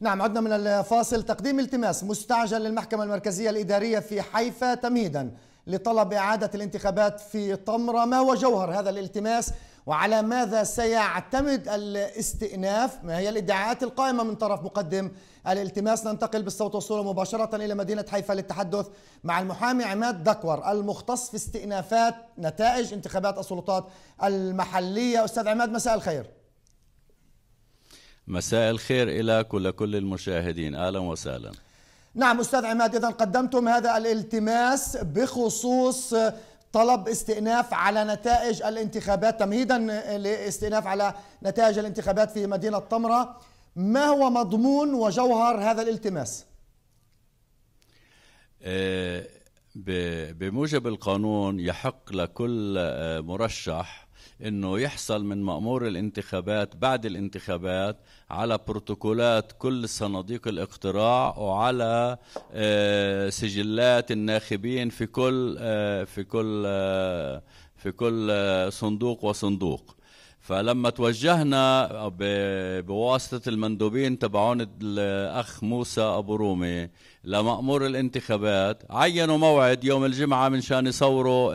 نعم عدنا من الفاصل تقديم التماس مستعجل للمحكمة المركزية الإدارية في حيفا تمهيدا لطلب إعادة الانتخابات في طمرة ما هو جوهر هذا الالتماس وعلى ماذا سيعتمد الاستئناف ما هي الادعاءات القائمة من طرف مقدم الالتماس ننتقل بالصوت والصورة مباشرة إلى مدينة حيفا للتحدث مع المحامي عماد دكور المختص في استئنافات نتائج انتخابات السلطات المحلية أستاذ عماد مساء الخير مساء الخير إليك ولكل المشاهدين أهلا وسهلا نعم أستاذ عماد إذا قدمتم هذا الالتماس بخصوص طلب استئناف على نتائج الانتخابات تمهيدا لاستئناف على نتائج الانتخابات في مدينة طمرة ما هو مضمون وجوهر هذا الالتماس؟ آه، بموجب القانون يحق لكل آه، مرشح انه يحصل من مأمور الانتخابات بعد الانتخابات على بروتوكولات كل صناديق الاقتراع وعلى آه، سجلات الناخبين في كل آه، في كل آه، في كل صندوق وصندوق فلما توجهنا بواسطة المندوبين تبعون الأخ موسى أبو رومي لمأمور الانتخابات عينوا موعد يوم الجمعة من شان يصوروا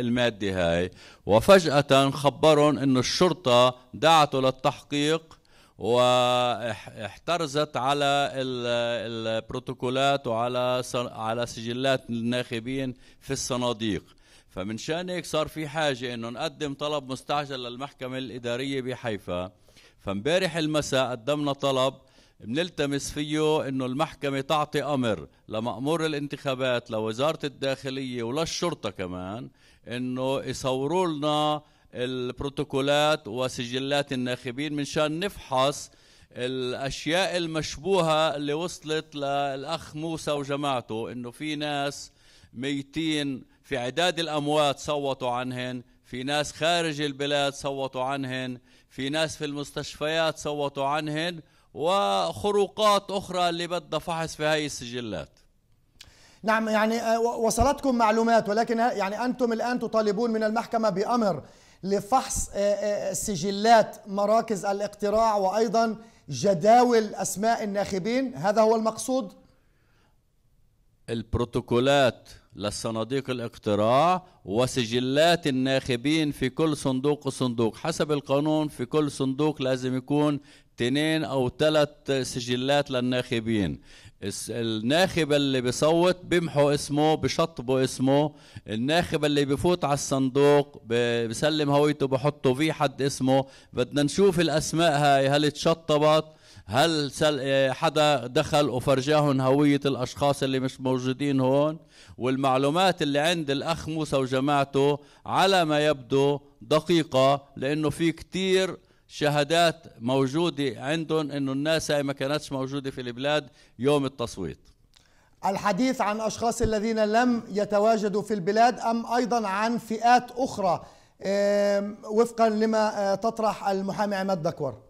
المادة هاي وفجأة خبرهم أنه الشرطة دعته للتحقيق واحترزت على البروتوكولات وعلى على سجلات الناخبين في الصناديق فمن شان هيك صار في حاجه انه نقدم طلب مستعجل للمحكمه الاداريه بحيفا فامبارح المساء قدمنا طلب بنلتمس فيه انه المحكمه تعطي امر لمامور الانتخابات لوزاره الداخليه وللشرطه كمان انه يصوروا لنا البروتوكولات وسجلات الناخبين من شان نفحص الاشياء المشبوهه اللي وصلت للاخ موسى وجماعته انه في ناس ميتين في عداد الأموات صوتوا عنهن في ناس خارج البلاد صوتوا عنهن في ناس في المستشفيات صوتوا عنهن وخروقات أخرى اللي بدها فحص في هاي السجلات نعم يعني آه، وصلتكم معلومات ولكن يعني أنتم الآن تطالبون من المحكمة بأمر لفحص آه، آه، سجلات مراكز الاقتراع وأيضا جداول أسماء الناخبين هذا هو المقصود؟ البروتوكولات للصناديق الاقتراع وسجلات الناخبين في كل صندوق وصندوق حسب القانون في كل صندوق لازم يكون تنين أو ثلاث سجلات للناخبين الناخب اللي بيصوت بمحو اسمه بشطبوا اسمه الناخب اللي بفوت على الصندوق بسلم هويته بحطه في حد اسمه بدنا نشوف الأسماء هاي هل اتشطبت هل إيه، حدا دخل وفرجاهم هوية الأشخاص اللي مش موجودين هون والمعلومات اللي عند الأخ موسى وجماعته على ما يبدو دقيقة لأنه في كتير شهادات موجودة عندهم أنه الناس ما كانتش موجودة في البلاد يوم التصويت الحديث عن أشخاص الذين لم يتواجدوا في البلاد أم أيضا عن فئات أخرى إيه، وفقا لما إيه، تطرح المحامي عماد دكور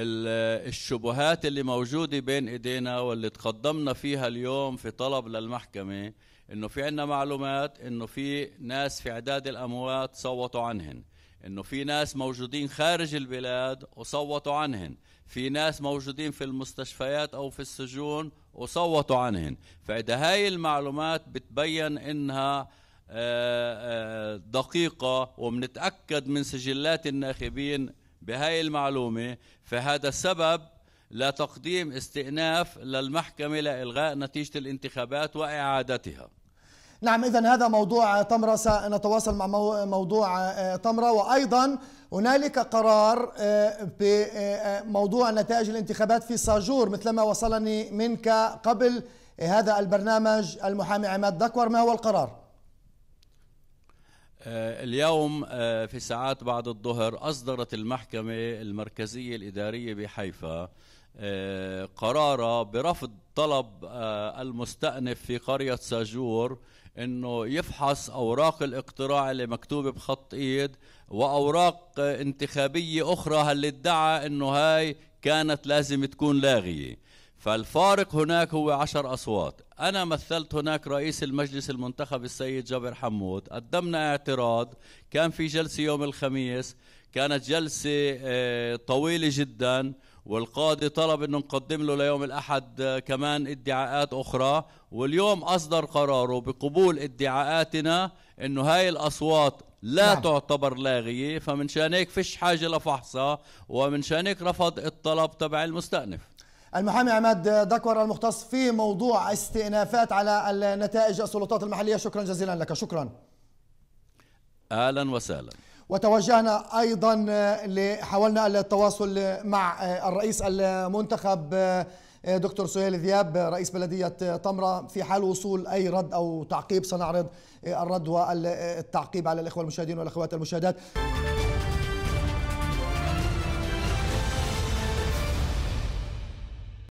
الشبهات اللي موجودة بين إيدينا واللي تقدمنا فيها اليوم في طلب للمحكمة إنه في عنا معلومات إنه في ناس في إعداد الأموات صوتوا عنهن إنه في ناس موجودين خارج البلاد وصوتوا عنهن في ناس موجودين في المستشفيات أو في السجون وصوتوا عنهن فإذا هاي المعلومات بتبين إنها آه، آه، دقيقة وبنتأكد من سجلات الناخبين بهاي المعلومة فهذا سبب لتقديم استئناف للمحكمة لإلغاء نتيجة الانتخابات وإعادتها نعم إذا هذا موضوع تمرة سنتواصل مع موضوع آه، تمرة وأيضا هنالك قرار آه، بموضوع آه، نتائج الانتخابات في ساجور مثلما وصلني منك قبل هذا البرنامج المحامي عماد دكور ما هو القرار؟ آه، اليوم آه، في ساعات بعد الظهر أصدرت المحكمة المركزية الإدارية بحيفا آه، قرارة برفض طلب المستأنف في قرية ساجور انه يفحص اوراق الاقتراع اللي مكتوبه بخط ايد واوراق انتخابيه اخرى اللي ادعى انه هاي كانت لازم تكون لاغيه فالفارق هناك هو عشر اصوات أنا مثلت هناك رئيس المجلس المنتخب السيد جابر حمود قدمنا اعتراض كان في جلسة يوم الخميس كانت جلسة آه، طويلة جدا والقاضي طلب انه نقدم له ليوم الاحد آه، كمان ادعاءات اخرى واليوم اصدر قراره بقبول ادعاءاتنا انه هاي الاصوات لا نعم. تعتبر لاغيه فمن شان هيك فيش حاجه لفحصها ومن شان هيك رفض الطلب تبع المستأنف المحامي عماد دكور المختص في موضوع استئنافات على نتائج السلطات المحلية شكرا جزيلا لك شكرا أهلا وسهلا وتوجهنا أيضا حاولنا التواصل مع الرئيس المنتخب دكتور سهيل ذياب رئيس بلدية طمرة في حال وصول أي رد أو تعقيب سنعرض الرد والتعقيب على الإخوة المشاهدين والأخوات المشاهدات